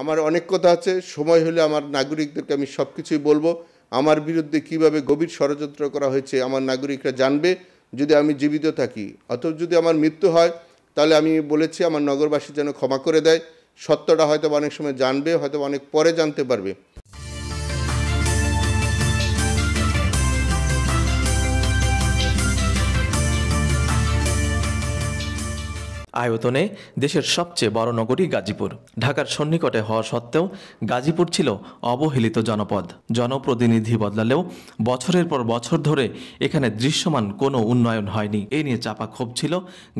আমার অনেক কথা আছে সময় হলে আমার নাগরিকদেরকে আমি সব কিছুই বলবো আমার বিরুদ্ধে কিভাবে গভীর ষড়যন্ত্র করা হয়েছে আমার নাগরিকরা জানবে যদি আমি জীবিত থাকি অথবা যদি আমার মৃত্যু হয় তাহলে আমি বলেছি আমার নগরবাসী যেন ক্ষমা করে দেয় সত্যটা হয়তো অনেক সময় জানবে হয়তো অনেক পরে জানতে পারবে আয়তনে দেশের সবচেয়ে বড় নগরী গাজীপুর ঢাকার সন্নিকটে হওয়া সত্ত্বেও গাজীপুর ছিল অবহেলিত জনপদ জনপ্রতিনিধি বদলালেও বছরের পর বছর ধরে এখানে দৃশ্যমান কোনো উন্নয়ন হয়নি এ নিয়ে চাপা ক্ষোভ ছিল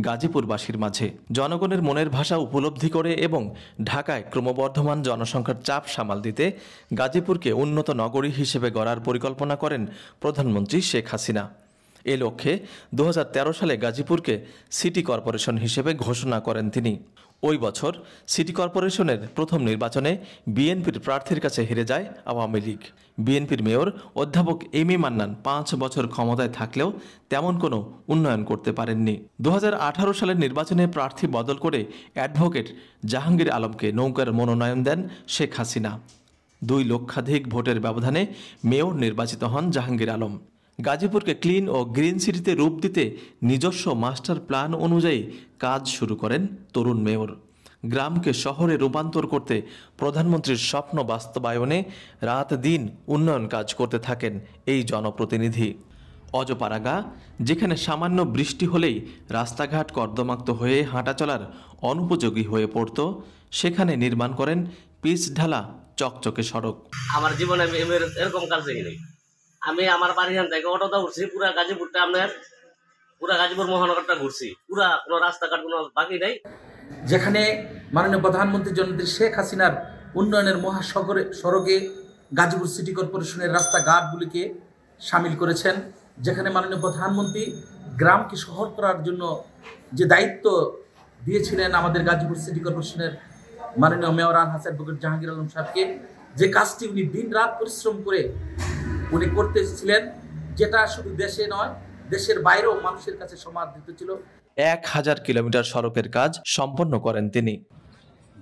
গাজীপুরবাসীর মাঝে জনগণের মনের ভাষা উপলব্ধি করে এবং ঢাকায় ক্রমবর্ধমান জনসংখ্যার চাপ সামাল দিতে গাজীপুরকে উন্নত নগরী হিসেবে গড়ার পরিকল্পনা করেন প্রধানমন্ত্রী শেখ হাসিনা এ লক্ষ্যে দু সালে গাজীপুরকে সিটি কর্পোরেশন হিসেবে ঘোষণা করেন তিনি ওই বছর সিটি কর্পোরেশনের প্রথম নির্বাচনে বিএনপির প্রার্থীর কাছে হেরে যায় আওয়ামী লীগ বিএনপির মেয়র অধ্যাপক এম এ মান্নান পাঁচ বছর ক্ষমতায় থাকলেও তেমন কোনো উন্নয়ন করতে পারেননি দু সালের নির্বাচনে প্রার্থী বদল করে অ্যাডভোকেট জাহাঙ্গীর আলমকে নৌকার মনোনয়ন দেন শেখ হাসিনা দুই লক্ষাধিক ভোটের ব্যবধানে মেয়র নির্বাচিত হন জাহাঙ্গীর আলম গাজীপুরকে ক্লিন ও গ্রিন সিটিতে রূপ দিতে নিজস্ব মাস্টার প্ল্যান অনুযায়ী কাজ শুরু করেন তরুণ মেয়র গ্রামকে শহরে রূপান্তর করতে প্রধানমন্ত্রীর স্বপ্ন বাস্তবায়নে রাত দিন উন্নয়ন কাজ করতে থাকেন এই জনপ্রতিনিধি অজপারাগা যেখানে সামান্য বৃষ্টি হলেই রাস্তাঘাট কর্দমাক্ত হয়ে হাঁটাচলার অনুপযোগী হয়ে পড়ত সেখানে নির্মাণ করেন পিচ ঢালা চকচকে সড়ক আমার জীবনে এরকম কাজ আমি আমার বাড়ি এখান থেকে অটোটা উঠছি পুরা গাজীপুরটা আপনার পুরা গাজীপুর মহানগরটা ঘুরছি পুরা কোনো রাস্তাঘাট কোনো বাকি নেই যেখানে মাননীয় প্রধানমন্ত্রী জননেত্রী শেখ হাসিনার উন্নয়নের মহাসগরে সড়কে গাজীপুর সিটি কর্পোরেশনের রাস্তাঘাটগুলিকে সামিল করেছেন যেখানে মাননীয় প্রধানমন্ত্রী গ্রামকে শহর করার জন্য যে দায়িত্ব দিয়েছিলেন আমাদের গাজীপুর সিটি কর্পোরেশনের মাননীয় মেয়র আল হাসান বকুর জাহাঙ্গীর আলম সাহেবকে যে কাজটি উনি দিন রাত পরিশ্রম করে উনি করতে এসেছিলেন যেটা শুধু দেশে নয় দেশের বাইরেও মানুষের কাছে সমাদৃত ছিল এক হাজার কিলোমিটার সড়কের কাজ সম্পন্ন করেন তিনি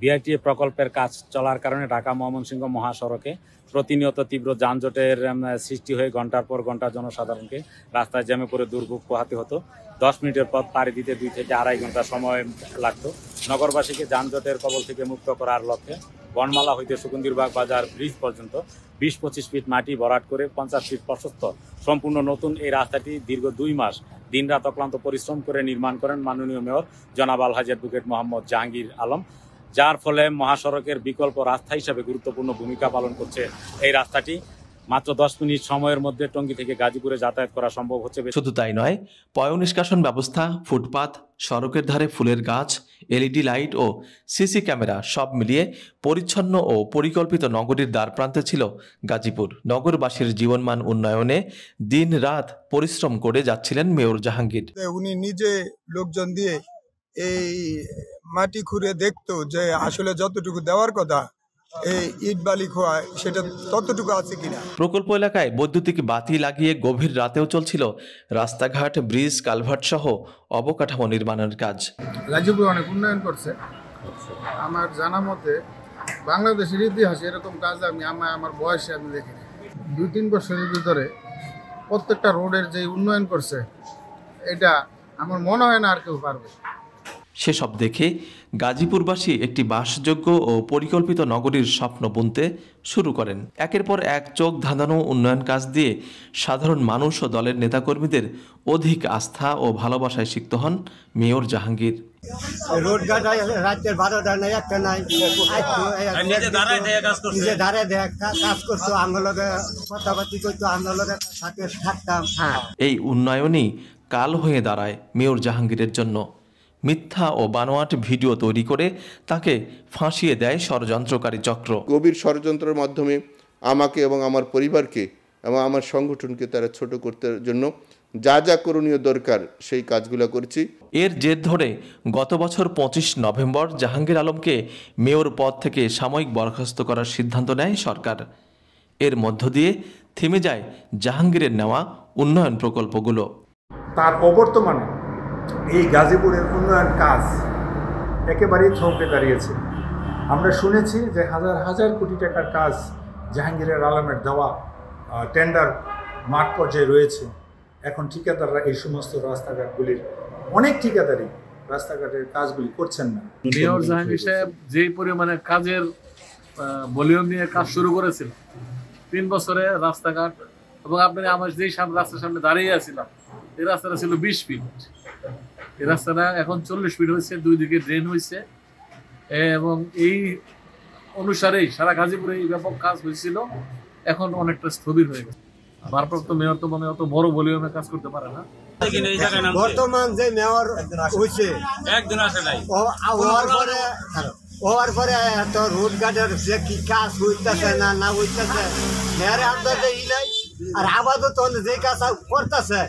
বিআরটিএ প্রকল্পের কাজ চলার কারণে ঢাকা ময়মনসিংহ মহাসড়কে প্রতিনিয়ত তীব্র যানজটের সৃষ্টি হয়ে ঘন্টার পর ঘন্টা জনসাধারণকে রাস্তায় জ্যামে পড়ে দুর্ভোগ পোহাতে হতো দশ মিনিটের পথ পাড়ি দিতে দুই থেকে আড়াই ঘন্টা সময় লাগতো নগরবাসীকে যানজটের কবল থেকে মুক্ত করার লক্ষ্যে বনমালা হইতে বাগ বাজার ব্রিজ পর্যন্ত বিশ পঁচিশ ফিট মাটি ভরাট করে পঞ্চাশ ফিট প্রশস্ত সম্পূর্ণ নতুন এই রাস্তাটি দীর্ঘ দুই মাস দিনরাত অক্লান্ত পরিশ্রম করে নির্মাণ করেন মাননীয় মেয়র জনাব আলহাজ অ্যাডভোকেট মোহাম্মদ জাহাঙ্গীর আলম যার ফলে মহাসড়কের বিকল্প রাস্তা হিসাবে গুরুত্বপূর্ণ ভূমিকা পালন করছে এই রাস্তাটি মাত্র দশ মিনিট সময়ের মধ্যে টঙ্গী থেকে গাজীপুরে যাতায়াত করা সম্ভব হচ্ছে শুধু তাই নয় পয় নিষ্কাশন ব্যবস্থা ফুটপাত সড়কের ধারে ফুলের গাছ এলইডি লাইট ও সিসি ক্যামেরা সব মিলিয়ে পরিচ্ছন্ন ও পরিকল্পিত নগরীর দ্বারপ্রান্তে ছিল গাজীপুর নগরবাসীর জীবনমান উন্নয়নে দিন রাত পরিশ্রম করে যাচ্ছিলেন মেয়র জাহাঙ্গীর উনি নিজে লোকজন দিয়ে এই মাটি খুঁড়ে দেখতো যে আসলে যতটুকু দেওয়ার কথা এই ইট বালি সেটা ততটুকু আছে কিনা প্রকল্প এলাকায় বৈদ্যুতিক বাতি লাগিয়ে গভীর রাতেও চলছিল রাস্তাঘাট ব্রিজ কালভার্ট সহ অবকাঠামো নির্মাণের কাজ গাজীপুর অনেক উন্নয়ন করছে আমার জানা মতে বাংলাদেশের ইতিহাসে এরকম কাজ আমি আমার আমার বয়সে আমি দেখিনি দুই তিন বছরের ভিতরে প্রত্যেকটা রোডের যে উন্নয়ন করছে এটা আমার মনে হয় না আর কেউ পারবে সেসব দেখে গাজীপুরবাসী একটি বাসযোগ্য ও পরিকল্পিত নগরীর স্বপ্ন বুনতে শুরু করেন একের পর এক চোখ ধাঁধানো উন্নয়ন কাজ দিয়ে সাধারণ মানুষ ও দলের নেতাকর্মীদের অধিক আস্থা ও ভালোবাসায় সিক্ত হন মেয়র জাহাঙ্গীর এই উন্নয়নই কাল হয়ে দাঁড়ায় মেয়র জাহাঙ্গীরের জন্য মিথ্যা ও বানোয়াট ভিডিও তৈরি করে তাকে ফাঁসিয়ে দেয় ষড়যন্ত্রকারী চক্র গভীর ষড়যন্ত্রের মাধ্যমে আমাকে এবং আমার পরিবারকে এবং আমার সংগঠনকে তারা ছোট করতে জন্য যা যা করণীয় দরকার সেই কাজগুলো করছি এর জের ধরে গত বছর পঁচিশ নভেম্বর জাহাঙ্গীর আলমকে মেয়র পদ থেকে সাময়িক বরখাস্ত করার সিদ্ধান্ত নেয় সরকার এর মধ্য দিয়ে থেমে যায় জাহাঙ্গীরের নেওয়া উন্নয়ন প্রকল্পগুলো তার অবর্তমানে এই গাজীপুরের উন্নয়ন কাজ একেবারেই থমকে দাঁড়িয়েছে আমরা শুনেছি যে হাজার হাজার কোটি টাকার কাজ জাহাঙ্গীরের আলমের দেওয়া টেন্ডার মাঠ পর্যায়ে রয়েছে এখন ঠিকাদাররা এই সমস্ত রাস্তাঘাটগুলির অনেক ঠিকাদারই রাস্তাঘাটের কাজগুলি করছেন না মেয়র জাহাঙ্গীর সাহেব যে পরিমাণে কাজের ভলিউম নিয়ে কাজ শুরু করেছিল তিন বছরে রাস্তাঘাট এবং আপনি আমার যেই রাস্তার সামনে দাঁড়িয়ে আছিলাম এই রাস্তাটা ছিল বিশ ফিট এই রাস্তাটা এখন চল্লিশ ফিট হয়েছে দুই দিকে ড্রেন হয়েছে এবং এই অনুসারেই সারা গাজীপুরে এই ব্যাপক কাজ হয়েছিল এখন অনেকটা স্থবির হয়ে গেছে ভারপ্রাপ্ত মেয়র তো মানে অত বড় ভলিউমে কাজ করতে পারে না বর্তমান যে মেয়র হয়েছে একদিন আসে নাই হওয়ার পরে হওয়ার পরে রোড গার্ডের কি কাজ হইতেছে না না হইতেছে মেয়রে আপনাদের ই নাই আর তোমাদের যে কাজ করতেছে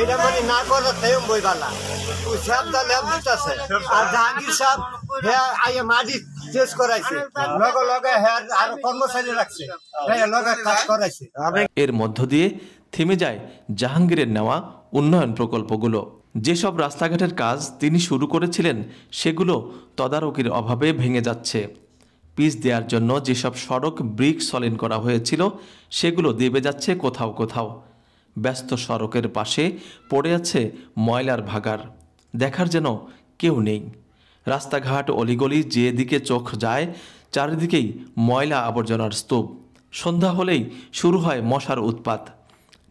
এটা মানে না করতে থেম বইবালা ওই আর জাহাঙ্গীর সাহেব হ্যাঁ আইয়ে শেষ করাইছে লগে লগে হ্যাঁ আর কর্মচারী রাখছে হ্যাঁ লগে কাজ করাইছে এর মধ্য দিয়ে থেমে যায় জাহাঙ্গীরের নেওয়া উন্নয়ন প্রকল্পগুলো যেসব রাস্তাঘাটের কাজ তিনি শুরু করেছিলেন সেগুলো তদারকির অভাবে ভেঙে যাচ্ছে পিচ দেওয়ার জন্য যেসব সড়ক ব্রিক সলিন করা হয়েছিল সেগুলো দেবে যাচ্ছে কোথাও কোথাও ব্যস্ত সড়কের পাশে পড়ে আছে ময়লার ভাগার দেখার যেন কেউ নেই রাস্তাঘাট অলিগলি যেদিকে চোখ যায় চারিদিকেই ময়লা আবর্জনার স্তূপ সন্ধ্যা হলেই শুরু হয় মশার উৎপাত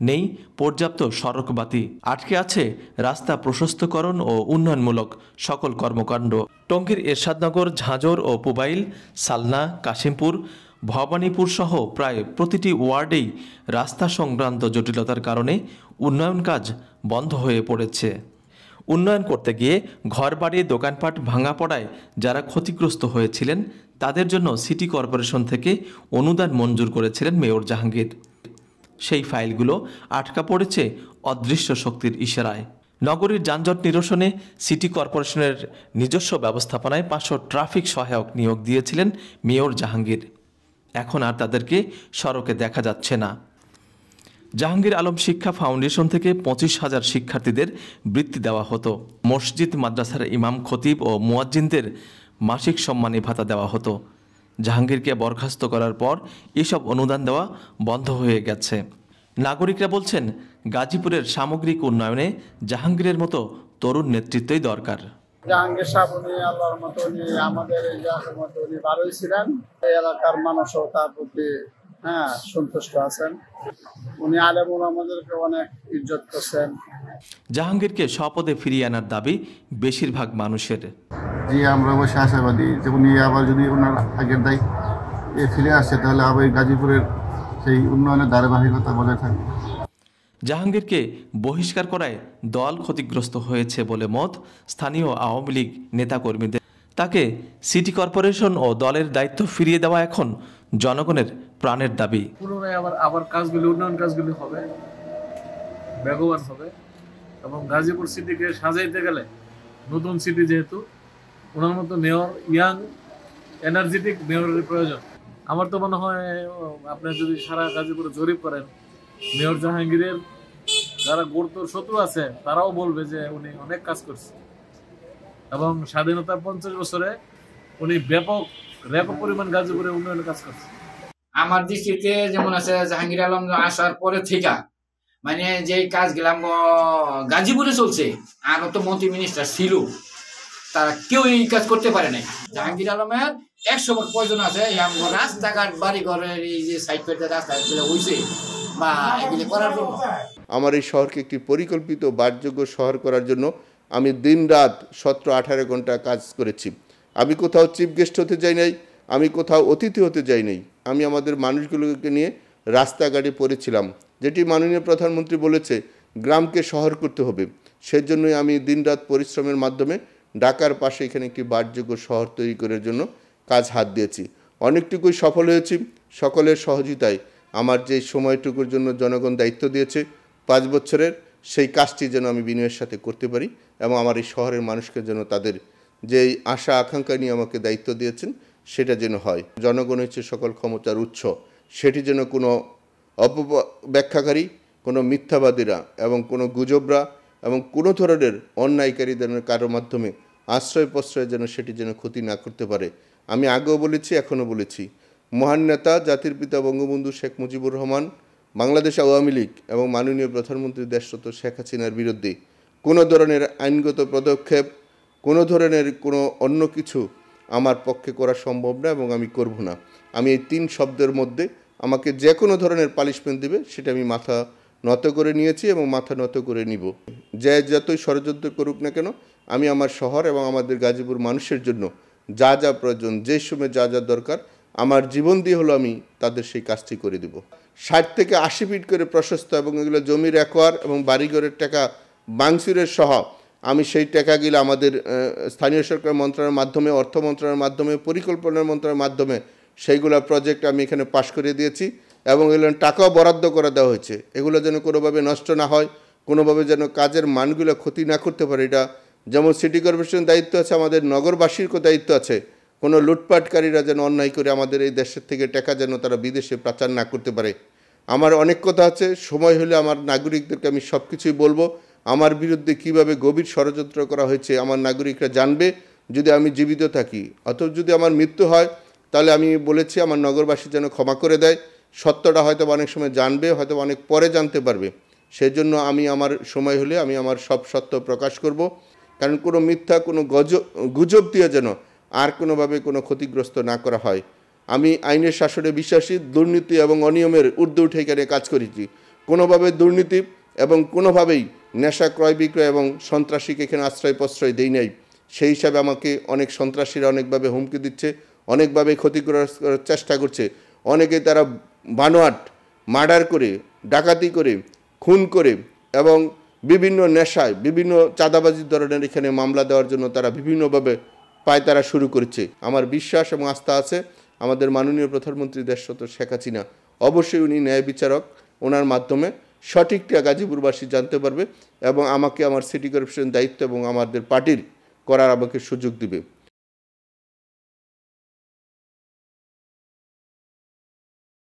নেই পর্যাপ্ত সড়কবাতি আটকে আছে রাস্তা প্রশস্তকরণ ও উন্নয়নমূলক সকল কর্মকাণ্ড টঙ্গীর এরশাদনগর ঝাঁঝর ও পুবাইল সালনা কাশিমপুর ভবানীপুর সহ প্রায় প্রতিটি ওয়ার্ডেই রাস্তা সংক্রান্ত জটিলতার কারণে উন্নয়ন কাজ বন্ধ হয়ে পড়েছে উন্নয়ন করতে গিয়ে ঘরবাড়ি দোকানপাট ভাঙা পড়ায় যারা ক্ষতিগ্রস্ত হয়েছিলেন তাদের জন্য সিটি কর্পোরেশন থেকে অনুদান মঞ্জুর করেছিলেন মেয়র জাহাঙ্গীর সেই ফাইলগুলো আটকা পড়েছে অদৃশ্য শক্তির ইশারায় নগরীর যানজট নিরসনে সিটি কর্পোরেশনের নিজস্ব ব্যবস্থাপনায় পাঁচশো ট্রাফিক সহায়ক নিয়োগ দিয়েছিলেন মেয়র জাহাঙ্গীর এখন আর তাদেরকে সড়কে দেখা যাচ্ছে না জাহাঙ্গীর আলম শিক্ষা ফাউন্ডেশন থেকে পঁচিশ হাজার শিক্ষার্থীদের বৃত্তি দেওয়া হতো মসজিদ মাদ্রাসার ইমাম খতিব ও মুয়াজ্জিনদের মাসিক সম্মানী ভাতা দেওয়া হতো জাহাঙ্গীরকে বরখাস্ত করার পর এসব অনুদান দেওয়া বন্ধ হয়ে গেছে নাগরিকরা বলছেন গাজীপুরের সামগ্রিক উন্নয়নে জাহাঙ্গীরের মতো তরুণ নেতৃত্বই দরকার জাহাঙ্গীর উনি আল্লাহর মতো উনি আমাদের উনি ছিলেন এলাকার মানুষও তার প্রতি হ্যাঁ সন্তুষ্ট আছেন উনি আলেমুল আমাদেরকে অনেক ইজ্জত করছেন জাহাঙ্গীরকে স্বপদে ফিরিয়ে আনার দাবি বেশিরভাগ মানুষের যে আমরা অবশ্যই আশাবাদী যেমন উনি আবার যদি ওনার আগের দায় এ ফিরে আসে তাহলে আবার গাজীপুরের সেই উন্নয়নের ধারাবাহিকতা বজায় থাকবে জাহাঙ্গীরকে বহিষ্কার করায় দল ক্ষতিগ্রস্ত হয়েছে বলে মত স্থানীয় আওয়ামী লীগ নেতাকর্মীদের তাকে সিটি কর্পোরেশন ও দলের দায়িত্ব ফিরিয়ে দেওয়া এখন জনগণের প্রাণের দাবি পুনরায় আবার আবার কাজগুলি উন্নয়ন কাজগুলি হবে বেগবান হবে এবং গাজীপুর সিটিকে সাজাইতে গেলে নতুন সিটি যেহেতু ওনার মতো মেয়র ইয়াং এনার্জেটিক মেয়রের প্রয়োজন আমার তো মনে হয় আপনি যদি সারা গাজীপুরে জরিপ করেন মেয়র জাহাঙ্গীরের যারা গুরুতর শত্রু আছে তারাও বলবে যে উনি অনেক কাজ করছে এবং স্বাধীনতার পঞ্চাশ বছরে উনি ব্যাপক ব্যাপক পরিমাণ গাজীপুরে উন্নয়নের কাজ করছে আমার দৃষ্টিতে যেমন আছে জাহাঙ্গীর আলম আসার পরে থেকে মানে যে কাজ গেলাম গাজীপুরে চলছে আর তো মন্ত্রী মিনিস্টার ছিল তারা কেউ এই কাজ করতে পারে নাই জাহাঙ্গীর আলমের একশো বার প্রয়োজন আছে রাস্তাঘাট আমার ঘরের এই যে সাইড পেটে রাস্তা হয়েছে বা এগুলি করার জন্য আমার এই শহরকে একটি পরিকল্পিত বাসযোগ্য শহর করার জন্য আমি দিন রাত সতেরো আঠারো ঘন্টা কাজ করেছি আমি কোথাও চিফ গেস্ট হতে যাই নাই আমি কোথাও অতিথি হতে যাই নাই আমি আমাদের মানুষগুলোকে নিয়ে রাস্তাঘাটে পড়েছিলাম যেটি মাননীয় প্রধানমন্ত্রী বলেছে গ্রামকে শহর করতে হবে সেজন্যই আমি দিনরাত পরিশ্রমের মাধ্যমে ঢাকার পাশে এখানে একটি বাসযোগ্য শহর তৈরি করার জন্য কাজ হাত দিয়েছি অনেকটুকুই সফল হয়েছি সকলের সহযোগিতায় আমার যে সময়টুকুর জন্য জনগণ দায়িত্ব দিয়েছে পাঁচ বছরের সেই কাজটি যেন আমি বিনয়ের সাথে করতে পারি এবং আমার এই শহরের মানুষকে যেন তাদের যে আশা আকাঙ্ক্ষা নিয়ে আমাকে দায়িত্ব দিয়েছেন সেটা যেন হয় জনগণ হচ্ছে সকল ক্ষমতার উৎস সেটি যেন কোনো অপব্যাখ্যাকারী কোনো মিথ্যাবাদীরা এবং কোনো গুজবরা এবং কোনো ধরনের অন্যায়কারীদের কারোর মাধ্যমে আশ্রয় প্রশ্রয় যেন সেটি যেন ক্ষতি না করতে পারে আমি আগেও বলেছি এখনও বলেছি মহান নেতা জাতির পিতা বঙ্গবন্ধু শেখ মুজিবুর রহমান বাংলাদেশ আওয়ামী লীগ এবং মাননীয় প্রধানমন্ত্রী দেশরত শেখ হাসিনার বিরুদ্ধে কোনো ধরনের আইনগত পদক্ষেপ কোনো ধরনের কোনো অন্য কিছু আমার পক্ষে করা সম্ভব না এবং আমি করব না আমি এই তিন শব্দের মধ্যে আমাকে যে কোনো ধরনের পালিশমেন্ট দেবে সেটা আমি মাথা নত করে নিয়েছি এবং মাথা নত করে নিব যে যতই ষড়যন্ত্র করুক না কেন আমি আমার শহর এবং আমাদের গাজীপুর মানুষের জন্য যা যা প্রয়োজন যে সময় যা যা দরকার আমার জীবন দিয়ে হলো আমি তাদের সেই কাজটি করে দেব ষাট থেকে আশি ফিট করে প্রশস্ত এবং এগুলো জমির একোয়ার এবং বাড়িঘরের টাকা বাংসুরের সহ আমি সেই টাকাগুলো আমাদের স্থানীয় সরকার মন্ত্রণালয়ের মাধ্যমে অর্থ মন্ত্রণালয়ের মাধ্যমে পরিকল্পনা মন্ত্রণের মাধ্যমে সেইগুলো প্রজেক্ট আমি এখানে পাশ করে দিয়েছি এবং এগুলো টাকাও বরাদ্দ করে দেওয়া হয়েছে এগুলো যেন কোনোভাবে নষ্ট না হয় কোনোভাবে যেন কাজের মানগুলো ক্ষতি না করতে পারে এটা যেমন সিটি কর্পোরেশনের দায়িত্ব আছে আমাদের নগরবাসীর দায়িত্ব আছে কোনো লুটপাটকারীরা যেন অন্যায় করে আমাদের এই দেশের থেকে টাকা যেন তারা বিদেশে পাচার না করতে পারে আমার অনেক কথা আছে সময় হলে আমার নাগরিকদেরকে আমি সব কিছুই বলবো আমার বিরুদ্ধে কিভাবে গভীর ষড়যন্ত্র করা হয়েছে আমার নাগরিকরা জানবে যদি আমি জীবিত থাকি অথবা যদি আমার মৃত্যু হয় তাহলে আমি বলেছি আমার নগরবাসী যেন ক্ষমা করে দেয় সত্যটা হয়তো অনেক সময় জানবে হয়তো অনেক পরে জানতে পারবে সেজন্য আমি আমার সময় হলে আমি আমার সব সত্য প্রকাশ করব কারণ কোনো মিথ্যা কোনো গজ গুজব দিয়ে যেন আর কোনোভাবে কোনো ক্ষতিগ্রস্ত না করা হয় আমি আইনের শাসনে বিশ্বাসী দুর্নীতি এবং অনিয়মের ঊর্ধ্বে উঠে এখানে কাজ করেছি কোনোভাবে দুর্নীতি এবং কোনোভাবেই নেশা ক্রয় বিক্রয় এবং সন্ত্রাসীকে এখানে আশ্রয় প্রশ্রয় দেই নাই সেই হিসাবে আমাকে অনেক সন্ত্রাসীরা অনেকভাবে হুমকি দিচ্ছে অনেকভাবে ক্ষতিগ্রস্ত করার চেষ্টা করছে অনেকে তারা বানোয়াট মার্ডার করে ডাকাতি করে খুন করে এবং বিভিন্ন নেশায় বিভিন্ন চাঁদাবাজি ধরনের এখানে মামলা দেওয়ার জন্য তারা বিভিন্নভাবে পায়তারা শুরু করেছে আমার বিশ্বাস এবং আস্থা আছে আমাদের মাননীয় প্রধানমন্ত্রী দেশত শেখ হাসিনা অবশ্যই উনি ন্যায় বিচারক ওনার মাধ্যমে সঠিকটা গাজীপুরবাসী জানতে পারবে এবং আমাকে আমার সিটি কর্পোরেশন দায়িত্ব এবং আমাদের পার্টির করার আমাকে সুযোগ দিবে